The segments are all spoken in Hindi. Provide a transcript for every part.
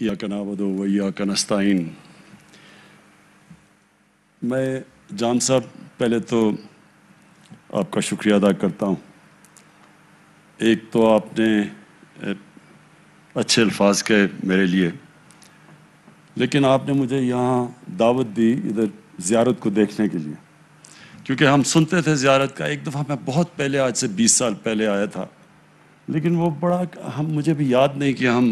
इयाका नावदो वैयाका नस्ताइन मैं जान साहब पहले तो आपका शुक्रिया अदा करता हूँ एक तो आपने अच्छे अल्फाज के मेरे लिए लेकिन आपने मुझे यहाँ दावत दी इधर ज़्यारत को देखने के लिए क्योंकि हम सुनते थे ज़्यारत का एक दफ़ा मैं बहुत पहले आज से 20 साल पहले आया था लेकिन वो बड़ा हम मुझे भी याद नहीं कि हम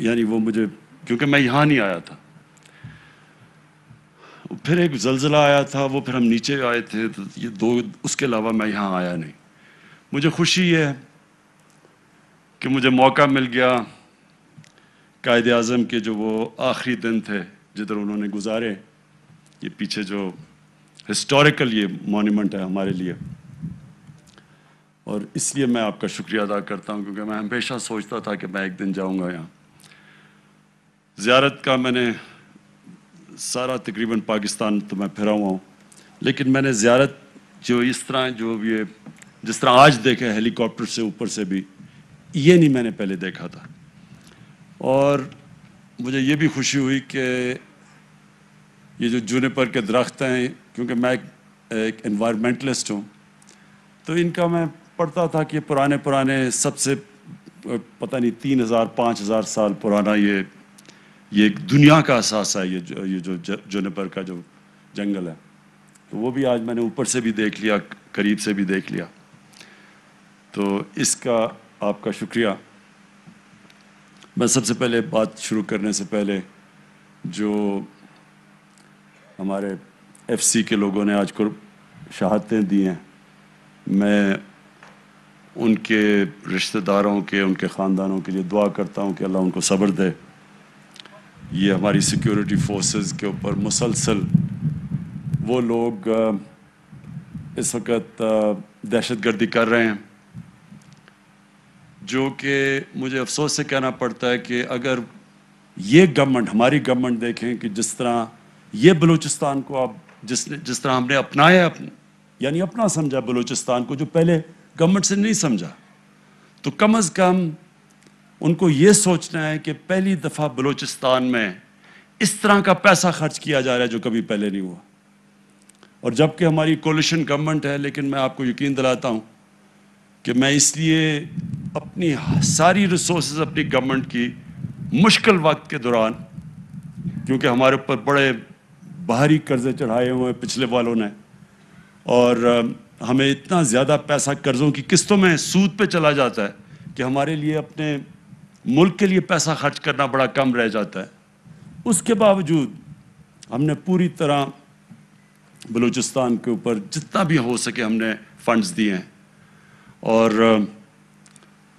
यानी वो मुझे क्योंकि मैं यहाँ नहीं आया था फिर एक जलजिला आया था वो फिर हम नीचे आए थे तो ये दो उसके अलावा मैं यहाँ आया नहीं मुझे खुशी है कि मुझे मौका मिल गया कायद अज़म के जो वो आखिरी दिन थे जिधर उन्होंने गुजारे ये पीछे जो हिस्टोरिकल ये मॉन्यूमेंट है हमारे लिए और इसलिए मैं आपका शुक्रिया अदा करता हूँ क्योंकि मैं हमेशा सोचता था कि मैं एक दिन जाऊँगा यहाँ ज़्यारत का मैंने सारा तकरीबन पाकिस्तान तो मैं फिरा हुआ हूँ लेकिन मैंने ज़्यारत जो इस तरह जो ये जिस तरह आज देखा हेलीकॉप्टर से ऊपर से भी ये नहीं मैंने पहले देखा था और मुझे ये भी खुशी हुई कि ये जो जूने पर के दरख्त हैं क्योंकि मैं एक, एक इन्वायरमेंटलिस्ट हूँ तो इनका मैं पढ़ता था कि पुराने पुराने सबसे पता नहीं तीन हज़ार पाँच हज़ार साल पुराना ये ये एक दुनिया का अहसास है ये जो ये जो जोनेपर का जो जंगल है तो वो भी आज मैंने ऊपर से भी देख लिया करीब से भी देख लिया तो इसका आपका शुक्रिया मैं सबसे पहले बात शुरू करने से पहले जो हमारे एफसी के लोगों ने आज को शहादतें दी हैं मैं उनके रिश्तेदारों के उनके ख़ानदानों के लिए दुआ करता हूँ कि अल्लाह उनको सब्र दे ये हमारी सिक्योरिटी फोर्सेस के ऊपर मुसलसल वो लोग इस वक्त दहशत गर्दी कर रहे हैं जो कि मुझे अफसोस से कहना पड़ता है कि अगर ये गवर्नमेंट हमारी गवर्नमेंट देखें कि जिस तरह ये बलूचिस्तान को आप जिसने जिस तरह हमने अपनाया अपना, यानी अपना समझा बलूचिस्तान को जो पहले गवर्नमेंट से नहीं समझा तो कम अज़ कम उनको ये सोचना है कि पहली दफ़ा बलूचिस्तान में इस तरह का पैसा खर्च किया जा रहा है जो कभी पहले नहीं हुआ और जबकि हमारी कोलिशन गवर्नमेंट है लेकिन मैं आपको यकीन दिलाता हूँ कि मैं इसलिए अपनी सारी रिसोर्स अपनी गवर्नमेंट की मुश्किल वक्त के दौरान क्योंकि हमारे ऊपर बड़े बाहरी कर्जे चढ़ाए हुए हैं पिछले वालों ने और हमें इतना ज़्यादा पैसा कर्ज़ों की किस्तों में सूद पे चला जाता है कि हमारे लिए अपने मुल्क के लिए पैसा खर्च करना बड़ा कम रह जाता है उसके बावजूद हमने पूरी तरह बलूचिस्तान के ऊपर जितना भी हो सके हमने फंड्स दिए हैं और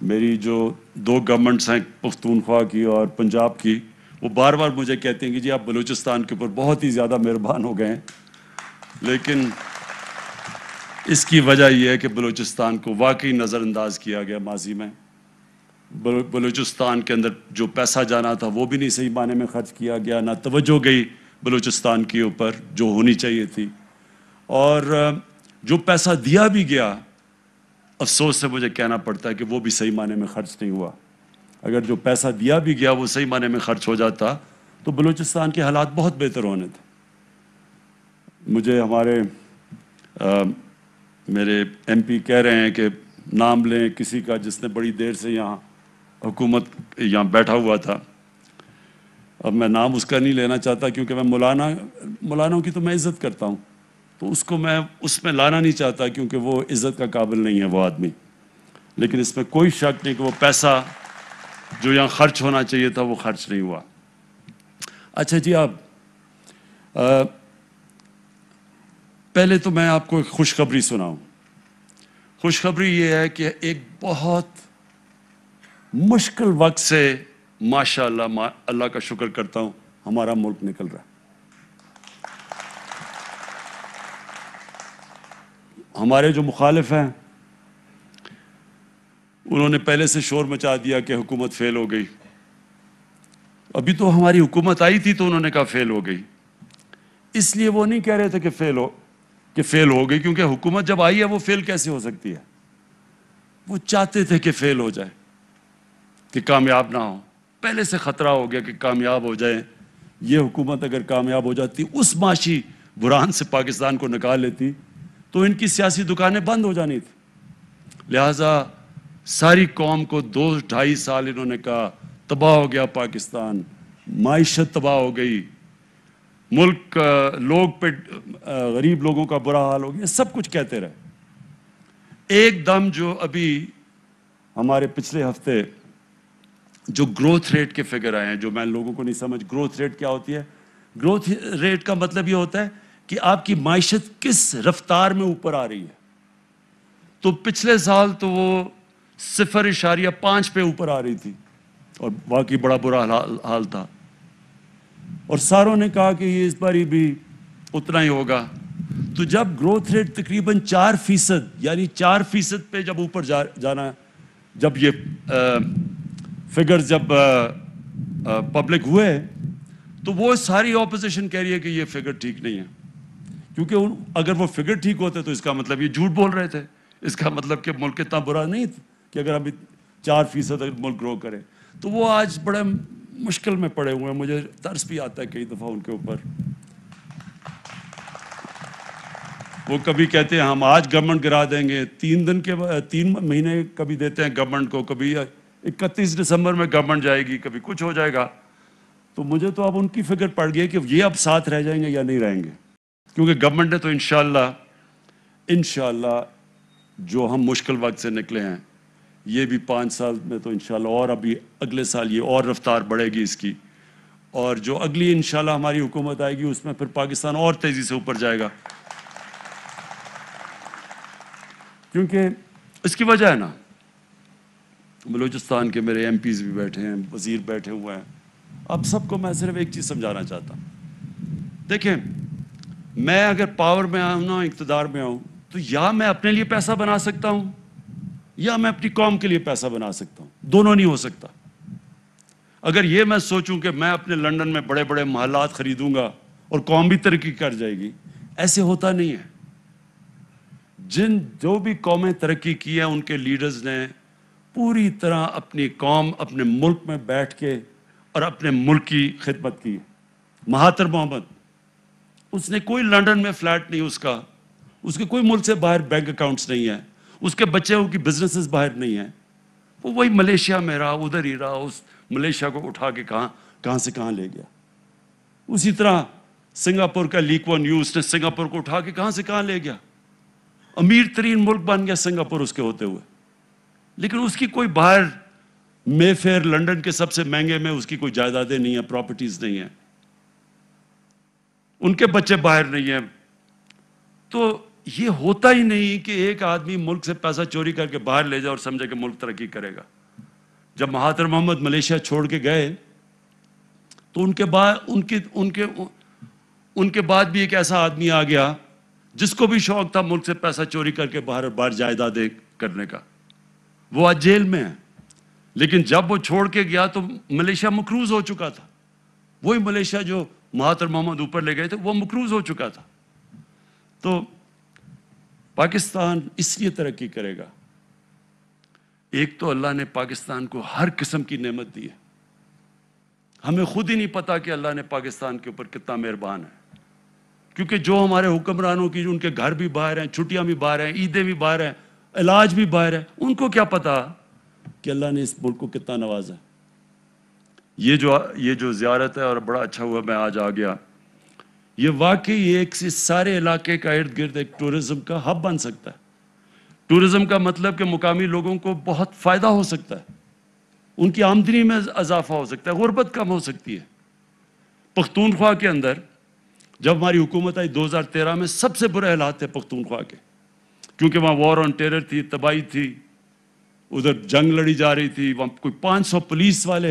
मेरी जो दो गवर्नमेंट्स हैं पख्तूनख्वा की और पंजाब की वो बार बार मुझे कहते हैं कि जी आप बलूचिस्तान के ऊपर बहुत ही ज़्यादा मेहरबान हो गए हैं लेकिन इसकी वजह यह है कि बलूचिस्तान को वाकई नज़रअंदाज किया गया माजी में बलूचिस्तान के अंदर जो पैसा जाना था वो भी नहीं सही माने में खर्च किया गया ना तवज्जो गई बलूचिस्तान के ऊपर जो होनी चाहिए थी और जो पैसा दिया भी गया अफसोस से मुझे कहना पड़ता है कि वो भी सही माने में खर्च नहीं हुआ अगर जो पैसा दिया भी गया वो सही माने में खर्च हो जाता तो बलूचिस्तान के हालात बहुत बेहतर होने थे मुझे हमारे आ, मेरे एमपी कह रहे हैं कि नाम लें किसी का जिसने बड़ी देर से यहाँ हुकूमत यहाँ बैठा हुआ था अब मैं नाम उसका नहीं लेना चाहता क्योंकि मैं मौलाना मौलानों की तो मैं इज़्ज़त करता हूँ तो उसको मैं उसमें लाना नहीं चाहता क्योंकि वो इज़्ज़त का काबिल नहीं है वो आदमी लेकिन इसमें कोई शक नहीं कि वो पैसा जो यहाँ खर्च होना चाहिए था वो खर्च नहीं हुआ अच्छा जी आप आ, पहले तो मैं आपको एक खुशखबरी सुनाऊँ खुशखबरी ये है कि एक बहुत मुश्किल वक्त से माशाल्लाह अल्लाह का शुक्र करता हूं हमारा मुल्क निकल रहा है हमारे जो मुखालिफ हैं उन्होंने पहले से शोर मचा दिया कि हुकूमत फेल हो गई अभी तो हमारी हुकूमत आई थी तो उन्होंने कहा फेल हो गई इसलिए वो नहीं कह रहे थे कि फेल हो कि फेल हो गई क्योंकि हुकूमत जब आई है वो फेल कैसे हो सकती है वो चाहते थे कि फेल हो जाए कि कामयाब ना हो पहले से ख़तरा हो गया कि कामयाब हो जाए ये हुकूमत अगर कामयाब हो जाती उस माशी बुरान से पाकिस्तान को निकाल लेती तो इनकी सियासी दुकानें बंद हो जानी थी लिहाजा सारी कौम को दो ढाई साल इन्होंने कहा तबाह हो गया पाकिस्तान मायशत तबाह हो गई मुल्क लोग पे गरीब लोगों का बुरा हाल हो गया सब कुछ कहते रहे एकदम जो अभी हमारे पिछले हफ्ते जो ग्रोथ रेट के फिगर आए हैं जो मैं लोगों को नहीं समझ ग्रोथ रेट क्या होती है ग्रोथ रेट का मतलब ये होता है कि आपकी मायशत किस रफ्तार में ऊपर आ रही है तो पिछले साल तो वो सिफर इशारिया पांच पे ऊपर आ रही थी और बाकी बड़ा बुरा हाल, हाल था और सारों ने कहा कि ये इस बारी भी उतना ही होगा तो जब ग्रोथ रेट तकरीबन चार फीसद यानी चार फीसद पे जब ऊपर जा, जाना जब ये आ, फिगर्स जब पब्लिक हुए तो वो सारी ऑपोजिशन कह रही है कि ये फिगर ठीक नहीं है क्योंकि उन, अगर वो फिगर ठीक होते तो इसका मतलब ये झूठ बोल रहे थे इसका मतलब कि मुल्क इतना बुरा नहीं कि अगर अभी चार फीसद अगर मुल्क ग्रो करें तो वो आज बड़े मुश्किल में पड़े हुए हैं मुझे तर्स भी आता है कई दफ़ा उनके ऊपर वो कभी कहते हैं हम आज गवर्नमेंट गिरा देंगे तीन दिन के तीन महीने कभी देते हैं गवर्नमेंट को कभी इकतीस दिसंबर में गवर्नमेंट जाएगी कभी कुछ हो जाएगा तो मुझे तो अब उनकी फिक्र पड़ गई कि ये अब साथ रह जाएंगे या नहीं रहेंगे क्योंकि गवर्नमेंट ने तो इन इन जो हम मुश्किल वक्त से निकले हैं ये भी पाँच साल में तो इन और अभी अगले साल ये और रफ्तार बढ़ेगी इसकी और जो अगली इन हमारी हुकूमत आएगी उसमें फिर पाकिस्तान और तेज़ी से ऊपर जाएगा क्योंकि इसकी वजह है ना बलूचिस्तान के मेरे एम भी बैठे हैं वज़ीर बैठे हुए हैं अब सबको मैं सिर्फ एक चीज़ समझाना चाहता हूँ देखें मैं अगर पावर में आऊँ ना इकतदार में आऊँ तो या मैं अपने लिए पैसा बना सकता हूँ या मैं अपनी कौम के लिए पैसा बना सकता हूँ दोनों नहीं हो सकता अगर ये मैं सोचूं कि मैं अपने लंदन में बड़े बड़े महलात खरीदूंगा और कौम भी तरक्की कर जाएगी ऐसे होता नहीं है जिन जो भी कौमें तरक्की की है उनके लीडर्स ने पूरी तरह अपनी कौम अपने मुल्क में बैठ के और अपने मुल्क की खिदमत की महातर मोहम्मद उसने कोई लंदन में फ्लैट नहीं उसका उसके कोई मुल्क से बाहर बैंक अकाउंट्स नहीं है उसके बच्चे की बिजनेसेस बाहर नहीं है वो वही मलेशिया में रहा उधर ही रहा उस मलेशिया को उठा के कहाँ कहाँ से कहाँ ले गया उसी तरह सिंगापुर का लीकवा यू उसने सिंगापुर को उठा के कहाँ से कहाँ ले गया अमीर तरीन मुल्क बन गया सिंगापुर उसके होते हुए लेकिन उसकी कोई बाहर मे फेयर लंडन के सबसे महंगे में उसकी कोई जायदादें नहीं है प्रॉपर्टीज नहीं है उनके बच्चे बाहर नहीं है तो ये होता ही नहीं कि एक आदमी मुल्क से पैसा चोरी करके बाहर ले जाए और समझे कि मुल्क तरक्की करेगा जब महातर मोहम्मद मलेशिया छोड़ के गए तो उनके बाद उनके उनके उनके बाद भी एक ऐसा आदमी आ गया जिसको भी शौक था मुल्क से पैसा चोरी करके बाहर बाहर जायदादें करने का वो आज जेल में है लेकिन जब वो छोड़ के गया तो मलेशिया मकरूज हो चुका था वही मलेशिया जो महातर मोहम्मद ऊपर ले गए थे वो मकरूज हो चुका था तो पाकिस्तान इसलिए तरक्की करेगा एक तो अल्लाह ने पाकिस्तान को हर किस्म की नेमत दी है हमें खुद ही नहीं पता कि अल्लाह ने पाकिस्तान के ऊपर कितना मेहरबान है क्योंकि जो हमारे हुक्मरानों की उनके घर भी बाहर हैं छुट्टियां भी बाहर हैं ईदें भी बाहर हैं इलाज भी बाहर है उनको क्या पता कि अल्लाह ने इस मुल्क को कितना नवाजा ये जो ये जो ज्यारत है और बड़ा अच्छा हुआ मैं आज आ गया ये वाकई एक से सारे इलाके का इर्द गिर्द एक टूरिज़्म का हब बन सकता है टूरिज़्म का मतलब कि मुकामी लोगों को बहुत फ़ायदा हो सकता है उनकी आमदनी में इजाफा हो सकता है गुर्बत कम हो सकती है पख्तूनख्वा के अंदर जब हमारी हुकूमत आई 2013 में सबसे बुरे हालात थे पख्तूनख्वा के क्योंकि वहां वॉर ऑन टेरर थी तबाही थी उधर जंग लड़ी जा रही थी वहां कोई 500 पुलिस वाले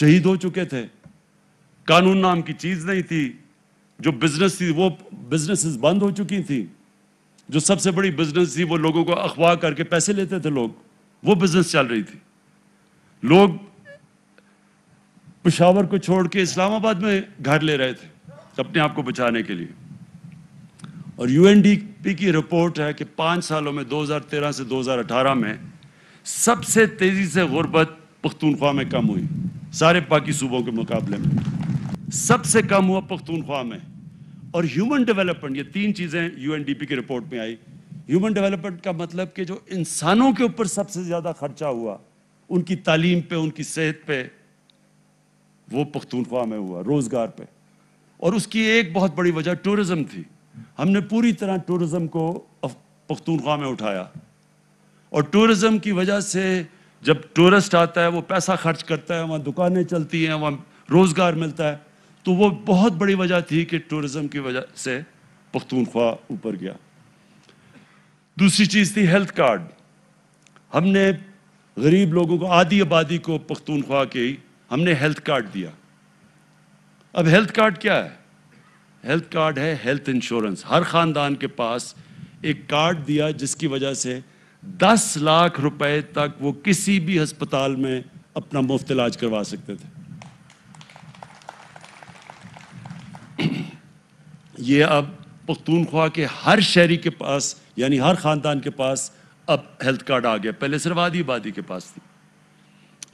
शहीद हो चुके थे कानून नाम की चीज नहीं थी जो बिजनेस थी वो बिजनेसेस बंद हो चुकी थी जो सबसे बड़ी बिजनेस थी वो लोगों को अखवा करके पैसे लेते थे लोग वो बिजनेस चल रही थी लोग पिशावर को छोड़ के इस्लामाबाद में घर ले रहे थे अपने आप को बचाने के लिए और यूएनडीपी की रिपोर्ट है कि पाँच सालों में 2013 से 2018 में सबसे तेज़ी से गुर्बत पख्तूनख्वा में कम हुई सारे बाकी सूबों के मुकाबले में सबसे कम हुआ पख्तूनख्वा में और ह्यूमन डेवलपमेंट ये तीन चीज़ें यूएनडीपी की रिपोर्ट में आई ह्यूमन डेवलपमेंट का मतलब कि जो इंसानों के ऊपर सबसे ज़्यादा खर्चा हुआ उनकी तालीम पे उनकी सेहत पे वो पख्तूनख्वा में हुआ रोज़गार पे और उसकी एक बहुत बड़ी वजह टूरिज़्म थी हमने पूरी तरह टूरिज़्म को पख्तूनख्वा में उठाया और टूरिज़्म की वजह से जब टूरिस्ट आता है वो पैसा खर्च करता है वहाँ दुकानें चलती हैं वहाँ रोज़गार मिलता है तो वो बहुत बड़ी वजह थी कि टूरिज़्म की वजह से पख्तूनख्वा ऊपर गया दूसरी चीज़ थी हेल्थ कार्ड हमने गरीब लोगों को आधी आबादी को पख्तूनख्वा की हमने हेल्थ कार्ड दिया अब हेल्थ कार्ड क्या है हेल्थ कार्ड है हेल्थ इंश्योरेंस हर खानदान के पास एक कार्ड दिया जिसकी वजह से 10 लाख रुपए तक वो किसी भी अस्पताल में अपना मुफ्त इलाज करवा सकते थे ये अब पख्तूनख्वा के हर शहरी के पास यानी हर ख़ानदान के पास अब हेल्थ कार्ड आ गया पहले सिर्फ आदि आबादी के पास थी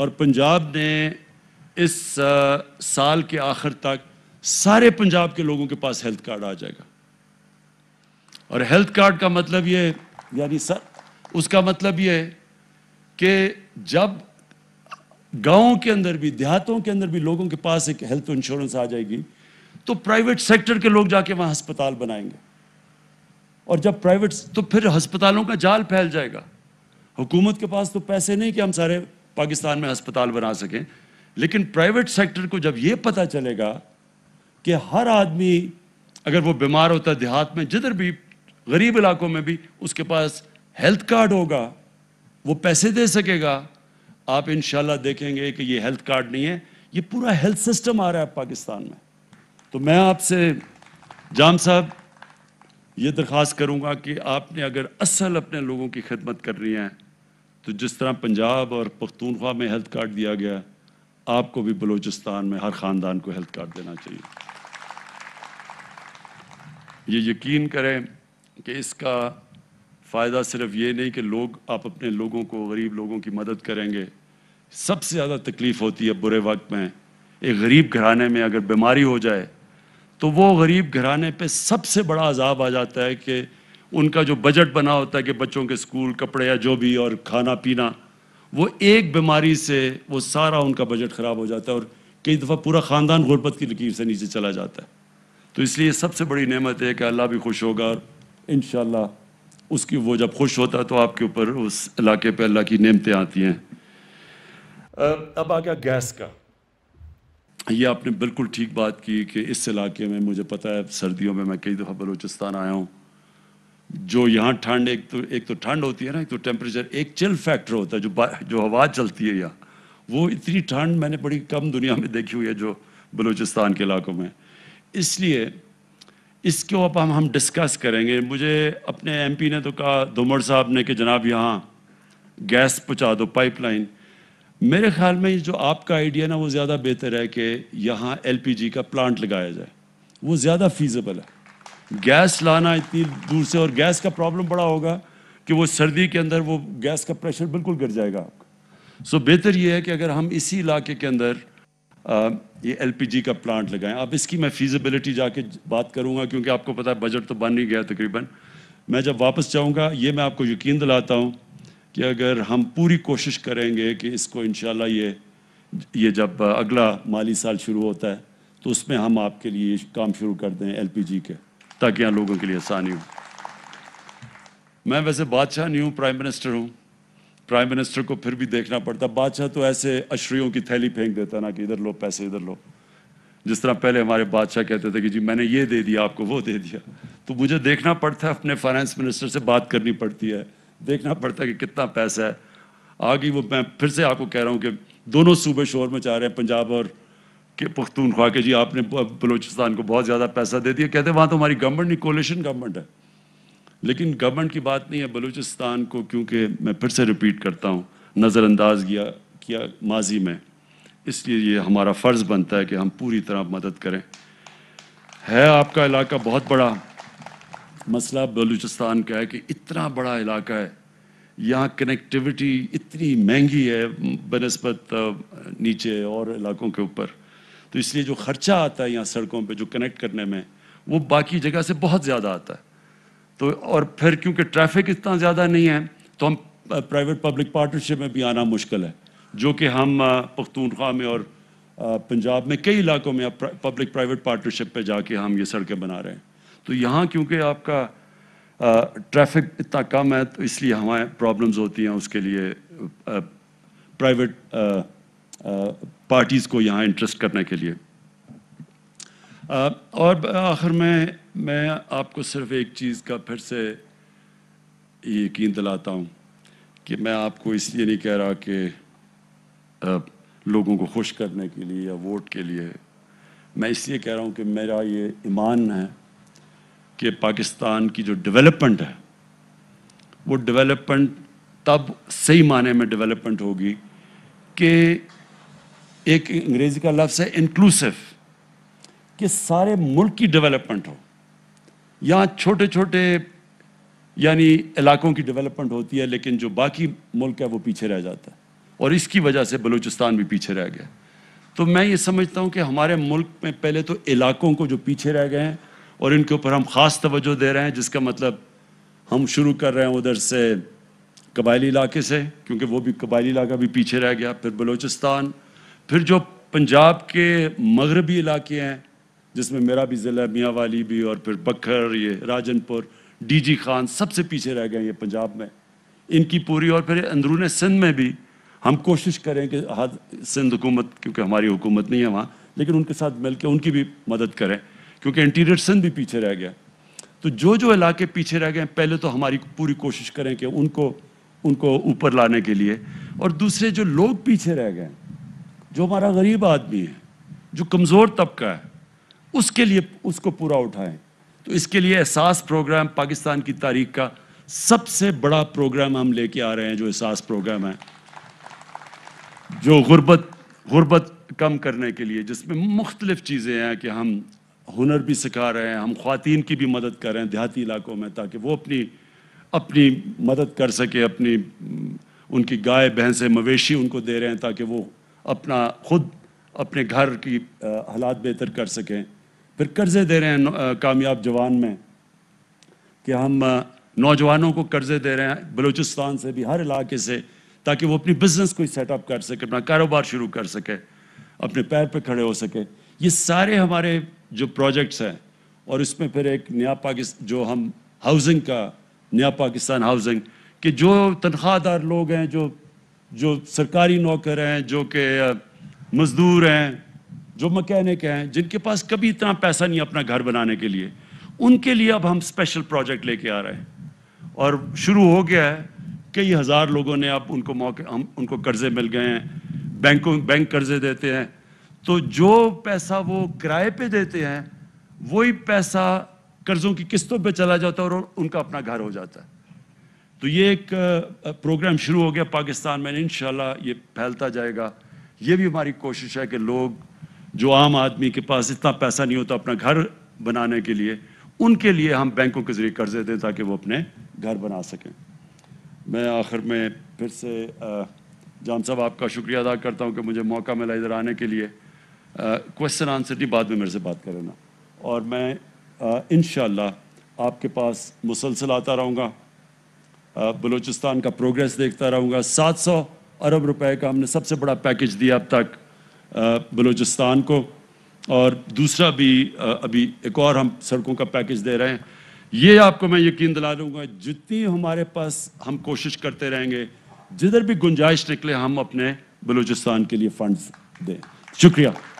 और पंजाब ने इस साल के आखिर तक सारे पंजाब के लोगों के पास हेल्थ कार्ड आ जाएगा और हेल्थ कार्ड का मतलब ये यानी सर उसका मतलब ये कि जब गांवों के अंदर भी देहातों के अंदर भी लोगों के पास एक हेल्थ इंश्योरेंस आ जाएगी तो प्राइवेट सेक्टर के लोग जाके वहां अस्पताल बनाएंगे और जब प्राइवेट तो फिर अस्पतालों का जाल फैल जाएगा हुकूमत के पास तो पैसे नहीं कि हम सारे पाकिस्तान में अस्पताल बना सकें लेकिन प्राइवेट सेक्टर को जब ये पता चलेगा कि हर आदमी अगर वो बीमार होता है देहात में जिधर भी गरीब इलाकों में भी उसके पास हेल्थ कार्ड होगा वो पैसे दे सकेगा आप इन देखेंगे कि ये हेल्थ कार्ड नहीं है ये पूरा हेल्थ सिस्टम आ रहा है पाकिस्तान में तो मैं आपसे जाम साहब ये दरख्वास्त करूँगा कि आपने अगर असल अपने लोगों की खिदमत करनी है तो जिस तरह पंजाब और पख्तूनख्वा में हेल्थ कार्ड दिया गया आपको भी बलूचिस्तान में हर ख़ानदान को हेल्थ कार्ड देना चाहिए ये यकीन करें कि इसका फ़ायदा सिर्फ ये नहीं कि लोग आप अपने लोगों को गरीब लोगों की मदद करेंगे सबसे ज़्यादा तकलीफ़ होती है बुरे वक्त में एक गरीब घराने में अगर बीमारी हो जाए तो वो गरीब घराने पे सबसे बड़ा अजाब आ जाता है कि उनका जो बजट बना होता है कि बच्चों के स्कूल कपड़े या जो भी और खाना पीना वो एक बीमारी से वो सारा उनका बजट ख़राब हो जाता है और कई दफ़ा पूरा ख़ानदान गुर्बत की लकीर से नीचे चला जाता है तो इसलिए सबसे बड़ी नेमत है कि अल्लाह भी खुश होगा इन उसकी वो जब खुश होता है तो आपके ऊपर उस इलाके पर अल्लाह की नेमतें आती हैं अब आ गया गैस का ये आपने बिल्कुल ठीक बात की कि इस इलाके में मुझे पता है सर्दियों में मैं कई दफ़ा बलूचिस्तान आया हूँ जो यहाँ ठंड एक तो एक तो ठंड होती है ना एक तो टेम्परेचर एक चिल फैक्टर होता है जो जो हवा चलती है यहाँ वो इतनी ठंड मैंने बड़ी कम दुनिया में देखी हुई है जो बलूचिस्तान के इलाकों में इसलिए इसके ऊपर हम हम डिस्कस करेंगे मुझे अपने एमपी ने तो कहा दोमर साहब ने कि जनाब यहाँ गैस पहुँचा दो पाइपलाइन मेरे ख्याल में जो आपका आइडिया ना वो ज़्यादा बेहतर है कि यहाँ एलपीजी का प्लांट लगाया जाए वो ज़्यादा फीजबल है गैस लाना इतनी दूर से और गैस का प्रॉब्लम बड़ा होगा कि वो सर्दी के अंदर वो गैस का प्रेशर बिल्कुल गिर जाएगा आपका सो so, बेहतर ये है कि अगर हम इसी इलाके के अंदर ये एलपीजी का प्लांट लगाएं अब इसकी मैं फीजिबिलिटी जाके बात करूंगा क्योंकि आपको पता है बजट तो बन ही गया तकरीबन मैं जब वापस जाऊंगा ये मैं आपको यकीन दिलाता हूं कि अगर हम पूरी कोशिश करेंगे कि इसको इन ये ये जब अगला माली साल शुरू होता है तो उसमें हम आपके लिए काम शुरू कर दें एल के ताकि यहाँ लोगों के लिए आसानी हो मैं वैसे बादशाह नहीं हूँ प्राइम मिनिस्टर हूँ प्राइम मिनिस्टर को फिर भी देखना पड़ता बादशाह तो ऐसे अश्रियों की थैली फेंक देता ना कि इधर लो पैसे इधर लो जिस तरह पहले हमारे बादशाह कहते थे कि जी मैंने ये दे दिया आपको वो दे दिया तो मुझे देखना पड़ता है अपने फाइनेंस मिनिस्टर से बात करनी पड़ती है देखना पड़ता है कि कितना पैसा है आगे वो मैं फिर से आपको कह रहा हूँ कि दोनों सूबे शोर में चाह रहे हैं पंजाब और के पख्तूनख्वा के जी आपने बलूचिस्तान को बहुत ज़्यादा पैसा दे दिया कहते हैं वहाँ तो हमारी गवर्नमेंट नहीं कोलेशन गवर्नमेंट है लेकिन गवर्नमेंट की बात नहीं है बलूचिस्तान को क्योंकि मैं फिर से रिपीट करता हूँ नज़रअंदाज किया किया माजी में इसलिए ये हमारा फ़र्ज़ बनता है कि हम पूरी तरह मदद करें है आपका इलाका बहुत बड़ा मसला बलूचिस्तान का है कि इतना बड़ा इलाका है यहाँ कनेक्टिविटी इतनी महंगी है बनस्बत नीचे और इलाकों के ऊपर तो इसलिए जो ख़र्चा आता है यहाँ सड़कों पे जो कनेक्ट करने में वो बाकी जगह से बहुत ज़्यादा आता है तो और फिर क्योंकि ट्रैफिक इतना ज़्यादा नहीं है तो हम प्राइवेट पब्लिक पार्टनरशिप में भी आना मुश्किल है जो कि हम पख्तूनख्वा में और पंजाब में कई इलाकों में आप पब्लिक प्राइवेट पार्टनरशिप पे जाके हम ये सड़कें बना रहे हैं तो यहाँ क्योंकि आपका ट्रैफिक इतना कम है तो इसलिए हमारे प्रॉब्लम्स होती हैं उसके लिए प्राइवेट पार्टीज़ को यहाँ इंटरेस्ट करने के लिए और आखिर में मैं आपको सिर्फ एक चीज़ का फिर से यकीन दिलाता हूँ कि मैं आपको इसलिए नहीं कह रहा कि लोगों को खुश करने के लिए या वोट के लिए मैं इसलिए कह रहा हूँ कि मेरा ये ईमान है कि पाकिस्तान की जो डेवलपमेंट है वो डेवलपमेंट तब सही माने में डेवलपमेंट होगी कि एक अंग्रेज़ी का लफ्ज़ है इंक्लूसिव कि सारे मुल्क की डेवलपमेंट हो यहाँ छोटे छोटे यानी इलाकों की डेवलपमेंट होती है लेकिन जो बाकी मुल्क है वो पीछे रह जाता है और इसकी वजह से बलूचिस्तान भी पीछे रह गया तो मैं ये समझता हूँ कि हमारे मुल्क में पहले तो इलाकों को जो पीछे रह गए हैं और इनके ऊपर हम ख़ास तवज्जो दे रहे हैं जिसका मतलब हम शुरू कर रहे हैं उधर से कबायली इलाके से क्योंकि वो भी कबायली इलाका भी पीछे रह गया फिर बलूचिस्तान फिर जो पंजाब के मगरबी इलाके हैं जिसमें मेरा भी ज़िला मियाँ वाली भी और फिर बखर ये राजनपुर डीजी खान सबसे पीछे रह गए ये पंजाब में इनकी पूरी और फिर अंदरून सिंध में भी हम कोशिश करें कि सिंध हुकूमत क्योंकि हमारी हुकूमत नहीं है वहाँ लेकिन उनके साथ मिल के उनकी भी मदद करें क्योंकि इंटीरियर सिंध भी पीछे रह गया तो जो जो इलाके पीछे रह गए पहले तो हमारी पूरी कोशिश करें कि उनको उनको ऊपर लाने के लिए और दूसरे जो लोग पीछे रह गए जो हमारा गरीब आदमी है जो कमज़ोर तबका है उसके लिए उसको पूरा उठाएं तो इसके लिए एहसास प्रोग्राम पाकिस्तान की तारीख का सबसे बड़ा प्रोग्राम हम लेके आ रहे हैं जो एहसास प्रोग्राम है जो गुर्बत गुर्बत कम करने के लिए जिसमें मुख्तलिफ चीज़ें हैं कि हम हुनर भी सिखा रहे हैं हम खातन की भी मदद कर रहे हैं देहाती इलाकों में ताकि वो अपनी अपनी मदद कर सके अपनी उनकी गाय भैंसें मवेशी उनको दे रहे हैं ताकि वो अपना खुद अपने घर की हालात बेहतर कर सकें फिर कर्ज़े दे रहे हैं कामयाब जवान में कि हम नौजवानों को कर्ज़े दे रहे हैं बलूचिस्तान से भी हर इलाके से ताकि वो अपनी बिजनेस को सेटअप कर सके अपना कारोबार शुरू कर सके अपने पैर पर खड़े हो सके ये सारे हमारे जो प्रोजेक्ट्स हैं और इसमें फिर एक नया पाकिस्तान जो हम हाउसिंग का नया पाकिस्तान हाउसिंग कि जो तनख्वाहदार लोग हैं जो जो सरकारी नौकर हैं जो कि मज़दूर हैं जो मकैनिक हैं जिनके पास कभी इतना पैसा नहीं अपना घर बनाने के लिए उनके लिए अब हम स्पेशल प्रोजेक्ट लेके आ रहे हैं और शुरू हो गया है कई हज़ार लोगों ने अब उनको मौके हम उनको कर्जे मिल गए हैं बैंकों बैंक कर्जे देते हैं तो जो पैसा वो किराए पे देते हैं वही पैसा कर्जों की किस्तों पे चला जाता है और उनका अपना घर हो जाता है तो ये एक प्रोग्राम शुरू हो गया पाकिस्तान में इन ये फैलता जाएगा ये भी हमारी कोशिश है कि लोग जो आम आदमी के पास इतना पैसा नहीं होता अपना घर बनाने के लिए उनके लिए हम बैंकों के जरिए कर्जे दें ताकि वो अपने घर बना सकें मैं आखिर में फिर से जान साहब आपका शुक्रिया अदा करता हूँ कि मुझे मौका मिला इधर आने के लिए क्वेश्चन आंसर की बाद में मेरे से बात करें ना और मैं इन आपके पास मुसलसल आता रहूँगा बलूचिस्तान का प्रोग्रेस देखता रहूँगा 700 अरब रुपए का हमने सबसे बड़ा पैकेज दिया अब तक बलूचिस्तान को और दूसरा भी अभी एक और हम सड़कों का पैकेज दे रहे हैं ये आपको मैं यकीन दिला दूंगा जितनी हमारे पास हम कोशिश करते रहेंगे जिधर भी गुंजाइश निकले हम अपने बलूचिस्तान के लिए फंड्स दें शुक्रिया